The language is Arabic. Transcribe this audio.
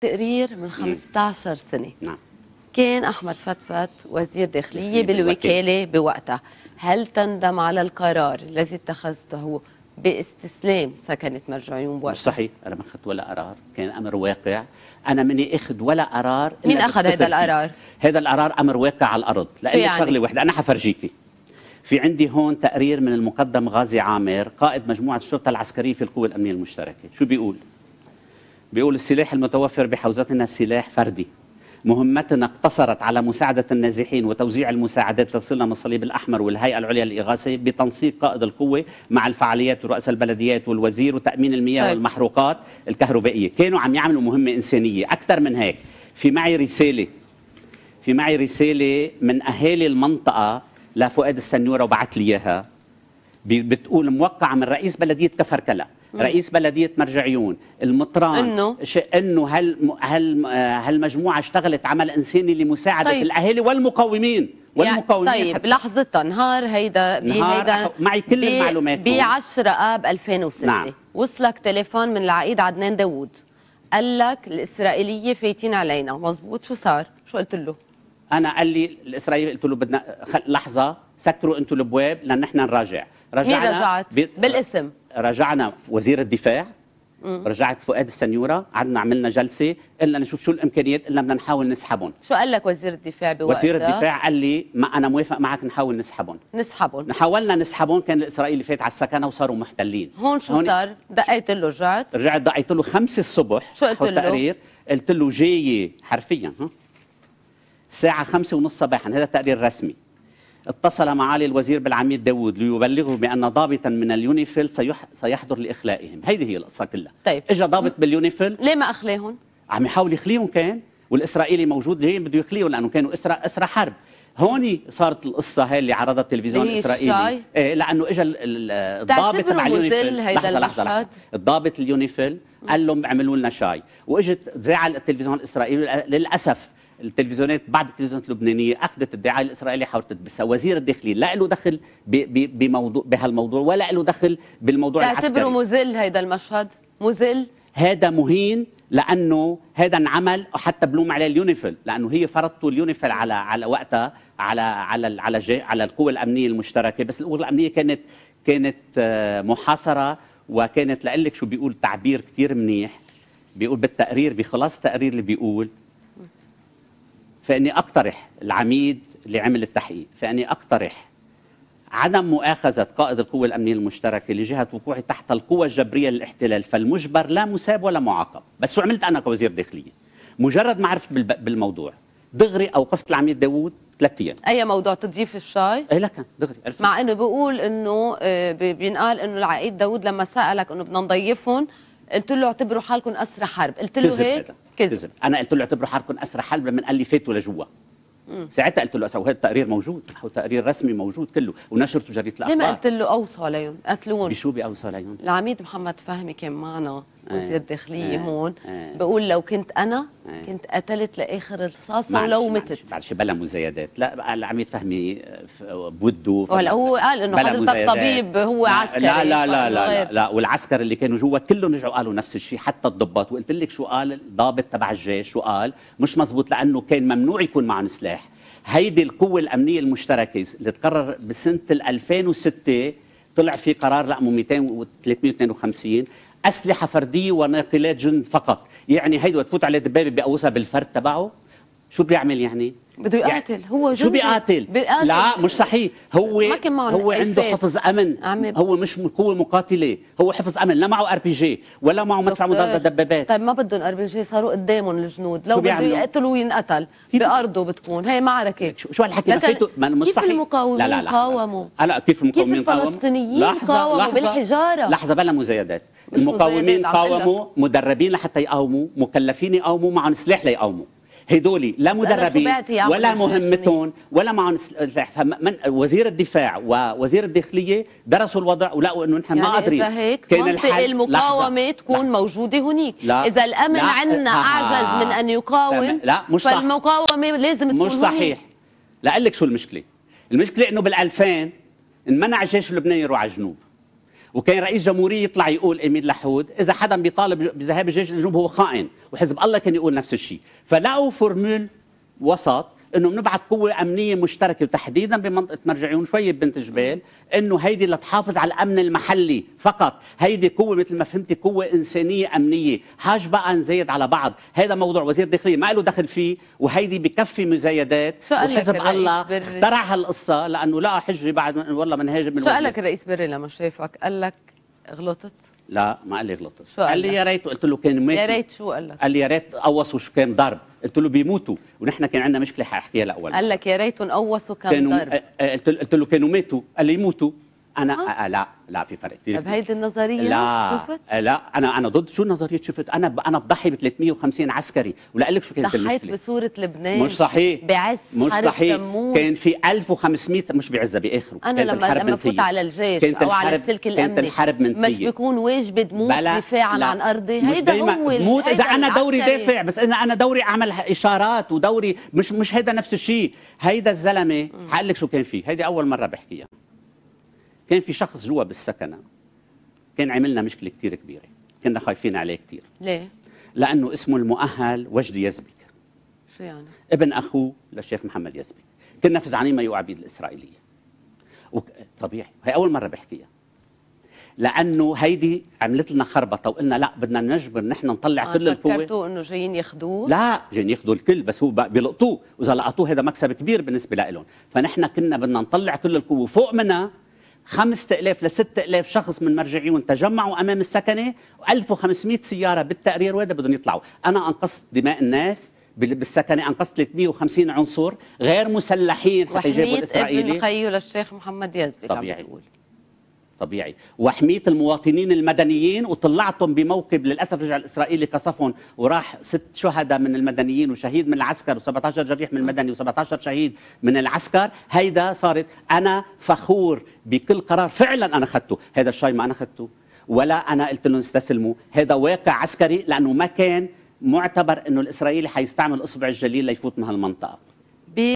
تقرير من 15 سنة نعم كان أحمد فتفت وزير داخلية بالوكالة بوقتها هل تندم على القرار الذي اتخذته باستسلام سكنة مرجعيون بوقتها؟ صحيح أنا ما أخذت ولا قرار كان أمر واقع أنا مني أخذ ولا قرار مين أخذ هذا القرار؟ هذا القرار أمر واقع على الأرض لأنه يعني؟ شغلة وحدة أنا حفرجيكي في عندي هون تقرير من المقدم غازي عامر قائد مجموعة الشرطة العسكرية في القوى الأمنية المشتركة شو بيقول؟ بيقول السلاح المتوفر بحوزتنا سلاح فردي مهمتنا اقتصرت على مساعدة النازحين وتوزيع المساعدات للصلة من الصليب الأحمر والهيئة العليا للإغاثة بتنسيق قائد القوة مع الفعاليات ورؤساء البلديات والوزير وتأمين المياه طيب. والمحروقات الكهربائية كانوا عم يعملوا مهمة إنسانية أكثر من هيك في معي رسالة في معي رسالة من أهالي المنطقة لفؤاد السنورة وبعت لي إياها بتقول موقعة من رئيس بلدية كفر كلا رئيس بلديه مرجعيون المطران انه انه هل هل هالمجموعه اشتغلت عمل انساني لمساعده طيب. الاهالي والمقاومين والمقاومين يعني طيب لحظة نهار هيدا بهيدا معي كل بي المعلومات ب 10 اب 2006 نعم. وصلك تليفون من العقيد عدنان داوود قال لك الاسرائيليه فايتين علينا مزبوط شو صار شو قلت له انا قال لي الاسرائيلي قلت له بدنا لحظه سكروا انتم الابواب لان احنا نراجع رجعنا مين رجعت بي... بالاسم رجعنا وزير الدفاع مم. رجعت فؤاد السنيوره قعدنا عملنا جلسه قلنا نشوف شو الامكانيات قلنا بدنا نحاول نسحبهم شو قال لك وزير الدفاع بوقتها وزير الدفاع قال لي ما انا موافق معك نحاول نسحبهم نسحبهم حاولنا نسحبهم كان الاسرائيلي فات على السكنه وصاروا محتلين هون شو هون صار دقيت له رجعت رجعت دقيت له 5 الصبح شو قلت له تقرير قلت له جايه حرفيا ها الساعه خمسة ونص صباحا هذا تقرير رسمي اتصل معالي الوزير بالعميد داوود ليبلغه بأن ضابطا من اليونيفيل سيح... سيحضر لإخلائهم هيدي هي القصة كلها طيب اجى ضابط باليونيفيل ليه ما أخلاهم؟ عم يحاول يخليهم كان والإسرائيلي موجود جاي بده يخليهم لأنه كانوا إسرى إسرى حرب هون صارت القصه هاي اللي عرضها التلفزيون إيه، الاسرائيلي إيه لانه اجى الضابط تبع اليونيفيل لحظه لحظه, لحظة. الضابط اليونيفيل قال لهم اعملوا لنا شاي واجت زعل التلفزيون الاسرائيلي للاسف التلفزيونات بعد التلفزيونات اللبنانيه اخذت الدعايه الاسرائيليه حاولت بس وزير الداخليه لا له دخل بموضوع بهالموضوع ولا له دخل بالموضوع العسكري تعتبره مذل هيدا المشهد مذل هذا مهين لانه هذا انعمل وحتى بلوم عليه اليونيفل لانه هي فرضته اليونيفل على على وقتها على على على على القوى الامنيه المشتركه بس القوى الامنيه كانت كانت آه، محاصره وكانت لقلك شو بيقول تعبير كثير منيح بيقول بالتقرير بخلاص التقرير اللي بيقول فاني اقترح العميد اللي عمل التحقيق فاني اقترح عدم مؤاخذة قائد القوة الأمنية المشتركة لجهة وقوعه تحت القوى الجبرية للاحتلال فالمجبر لا مساب ولا معاقب بس شو عملت أنا كوزير داخلية مجرد ما عرفت بالموضوع دغري أوقفت العميد داوود ثلاث ايام اي موضوع تضيف الشاي؟ ايه لكن دغري عرفت مع انه بقول انه آه، بينقال انه العقيد داوود لما سالك انه بدنا نضيفهم قلت له اعتبروا حالكم اسرى حرب قلت له هيك كذب انا قلت له اعتبروا حالكم اسرى حرب لما قال لي فاتوا لجوا ساعتها قلت له هذا التقرير موجود هو تقرير رسمي موجود كله ونشرته جريده الاخبار ليه ما قلت له اوصوا عليهم قتلون بشو بيوصوا عليهم؟ العميد محمد فهمي كان معنا وزير الداخليه إيه. إيه. هون إيه. بقول لو كنت انا كنت قتلت لاخر رصاصه ولو متت معلش بلا مزايدات لا قال عم يتفهمي بوده ولا هو قال انه حضرتك طبيب هو عسكري لا لا لا لا, لا, لا والعسكر اللي كانوا جوا كلهم رجعوا قالوا نفس الشيء حتى الضباط وقلت لك شو قال الضابط تبع الجيش شو قال مش مزبوط لانه كان ممنوع يكون معهم سلاح هيدي القوة الأمنية المشتركة اللي تقرر بسنة 2006 طلع في قرار رقمه 200 و 352 اسلحه فرديه وناقلات جند فقط يعني هيدا تفوت على دبابه بقوسها بالفرد تبعه شو بيعمل يعني بده يعني يقاتل هو جندي شو بيقاتل؟ بيقاتل لا مش صحيح هو هو عنده حفظ امن عمي. هو مش قوه مقاتله هو حفظ امن لا معه ار بي جي ولا معه مدفع مضاد دبابات طيب ما بدهم ار بي جي صاروا قدامهم الجنود لو بده يقتلوا وينقتل بارضه بتكون هي معركه شو, شو هالحكي ما مش صحيح كيف المقاومين لا لا لا قاوموا لا كيف المقاومين قاوموا كيف الفلسطينيين قاوموا بالحجاره لحظه بلا مزايدات المقاومين قاوموا مدربين لحتى يقاوموا مكلفين يقاوموا معهم سلاح ليقاوموا هدول لا مدربين ولا مهمتهم ولا معهم سلاح فمن وزير الدفاع ووزير الداخليه درسوا الوضع ولقوا انه نحن يعني ما قادرين اذا هيك كان الحل المقاومه لحظة. تكون لا. موجوده هنيك لا. اذا الامن عندنا آه. اعجز من ان يقاوم لا مش صح فالمقاومه لازم تكون مش صحيح لاقول لك شو المشكله المشكله انه بال2000 انمنع الجيش اللبناني يروح على الجنوب وكان رئيس جمهورية يطلع يقول امين لحود اذا حدا بيطالب بذهاب الجيش الجنوب هو خائن وحزب الله كان يقول نفس الشيء فلقوا فورمول وسط انه بنبعث قوه امنيه مشتركه وتحديدا بمنطقه مرجعيون شوي بنت جبال انه هيدي لتحافظ على الامن المحلي فقط هيدي قوه مثل ما فهمتي قوه انسانيه امنيه حاج بقى نزايد على بعض هذا موضوع وزير الداخليه ما له دخل فيه وهيدي بكفي مزايدات وحزب الله اخترع هالقصه لانه لقى حجه بعد والله بنهاجم من شو قال لك الرئيس بري لما شافك قال لك غلطت لا ما قال لي غلط قال لي يا ريت قلت له كان ميت يا ريت شو قال لك قال لي يا ريت قوصوا كان ضرب قلت له بيموتوا ونحن كان عندنا مشكله حاحكيها الاول قال لك يا ريت قوصوا كان ضرب آه، آه، قلت له كانوا ماتوا قال لي يموتوا انا آه. لا لا في فرق كتير طب هيدي النظريه لا شفت؟ لا انا انا ضد شو نظريه شفت انا انا بضحي ب 350 عسكري ولا لك شو كانت المشكله ضحيت بصوره لبنان مش صحيح بعز مش صحيح تموز. كان في 1500 مش بعزها باخره انا كانت لما لما فوت على الجيش كانت او على السلك الامني كانت الحرب منتية مش بيكون واجبي تموت دفاعا عن ارضي هيدا هو موت اذا انا دوري دافع بس اذا انا دوري اعمل اشارات ودوري مش مش هيدا نفس الشيء هيدا الزلمه حقول لك شو كان فيه هيدي اول مره بحكيها كان في شخص جوا بالسكنه كان عملنا مشكله كثير كبيره كنا خايفين عليه كثير ليه لانه اسمه المؤهل وجدي يزبك شو يعني ابن اخوه للشيخ محمد يزبك كنا فزعانين ما يوقع بيد الاسرائيليه وك... طبيعي هي اول مره بحكيها لانه هيدي عملت لنا خربطه وقلنا لا بدنا نجبر نحن نطلع آه كل القوه فكرتوا انه جايين ياخذوه لا جايين ياخذوا الكل بس هو بيلقطوه واذا لقطوه هذا مكسب كبير بالنسبه لهم فنحن كنا بدنا نطلع كل القوه فوق منها 5000 ل 6000 شخص من مرجعيون تجمعوا امام السكنه و1500 سياره بالتقرير وهذا بدهم يطلعوا انا أنقصت دماء الناس بالسكنه أنقصت 350 عنصر غير مسلحين حتى يجيبوا الاسرائيلي وحميت ابن خيو للشيخ محمد يزبي طبيعي عم بتقول طبيعي وحميت المواطنين المدنيين وطلعتهم بموكب للاسف رجع الاسرائيلي قصفهم وراح ست شهداء من المدنيين وشهيد من العسكر و17 جريح من المدني و17 شهيد من العسكر هيدا صارت انا فخور بكل قرار فعلا انا اخذته هذا الشيء ما انا اخذته ولا انا قلت لهم استسلموا هذا واقع عسكري لانه ما كان معتبر انه الاسرائيلي حيستعمل اصبع الجليل ليفوت من هالمنطقه